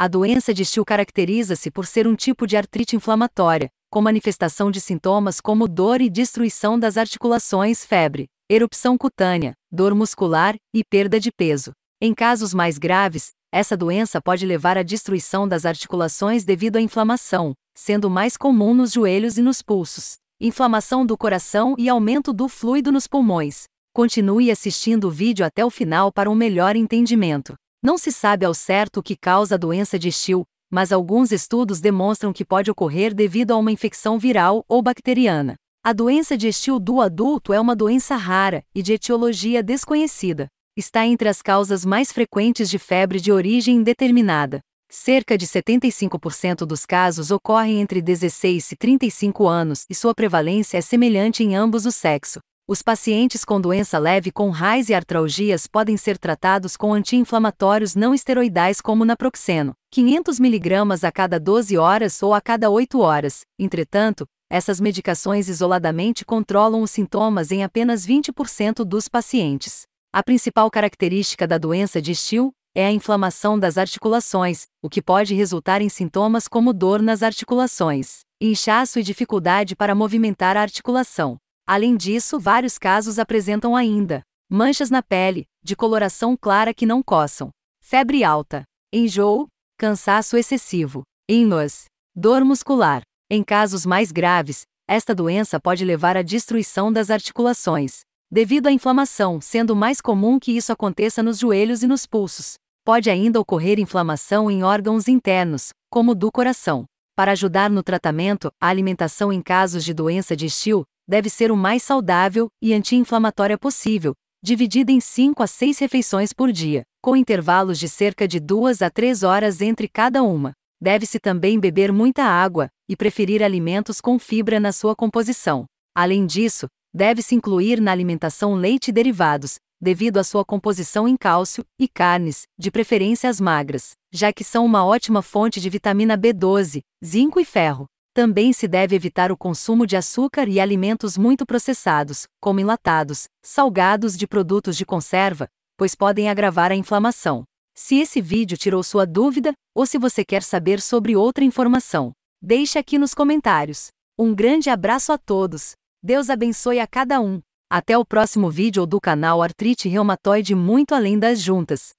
A doença de Still caracteriza-se por ser um tipo de artrite inflamatória, com manifestação de sintomas como dor e destruição das articulações, febre, erupção cutânea, dor muscular e perda de peso. Em casos mais graves, essa doença pode levar à destruição das articulações devido à inflamação, sendo mais comum nos joelhos e nos pulsos, inflamação do coração e aumento do fluido nos pulmões. Continue assistindo o vídeo até o final para um melhor entendimento. Não se sabe ao certo o que causa a doença de Still, mas alguns estudos demonstram que pode ocorrer devido a uma infecção viral ou bacteriana. A doença de Still do adulto é uma doença rara e de etiologia desconhecida. Está entre as causas mais frequentes de febre de origem indeterminada. Cerca de 75% dos casos ocorrem entre 16 e 35 anos e sua prevalência é semelhante em ambos os sexos. Os pacientes com doença leve com RAIS e artralgias podem ser tratados com anti-inflamatórios não esteroidais como naproxeno, 500 mg a cada 12 horas ou a cada 8 horas. Entretanto, essas medicações isoladamente controlam os sintomas em apenas 20% dos pacientes. A principal característica da doença de Still é a inflamação das articulações, o que pode resultar em sintomas como dor nas articulações, inchaço e dificuldade para movimentar a articulação. Além disso, vários casos apresentam ainda manchas na pele, de coloração clara que não coçam, febre alta, enjoo, cansaço excessivo, ínuas, dor muscular. Em casos mais graves, esta doença pode levar à destruição das articulações. Devido à inflamação, sendo mais comum que isso aconteça nos joelhos e nos pulsos, pode ainda ocorrer inflamação em órgãos internos, como do coração. Para ajudar no tratamento, a alimentação em casos de doença de Still deve ser o mais saudável e anti-inflamatória possível, dividida em 5 a 6 refeições por dia, com intervalos de cerca de 2 a 3 horas entre cada uma. Deve-se também beber muita água e preferir alimentos com fibra na sua composição. Além disso, deve-se incluir na alimentação leite e derivados, devido à sua composição em cálcio, e carnes, de preferência as magras, já que são uma ótima fonte de vitamina B12, zinco e ferro. Também se deve evitar o consumo de açúcar e alimentos muito processados, como enlatados, salgados de produtos de conserva, pois podem agravar a inflamação. Se esse vídeo tirou sua dúvida, ou se você quer saber sobre outra informação, deixe aqui nos comentários. Um grande abraço a todos. Deus abençoe a cada um. Até o próximo vídeo do canal Artrite Reumatoide Muito Além das Juntas.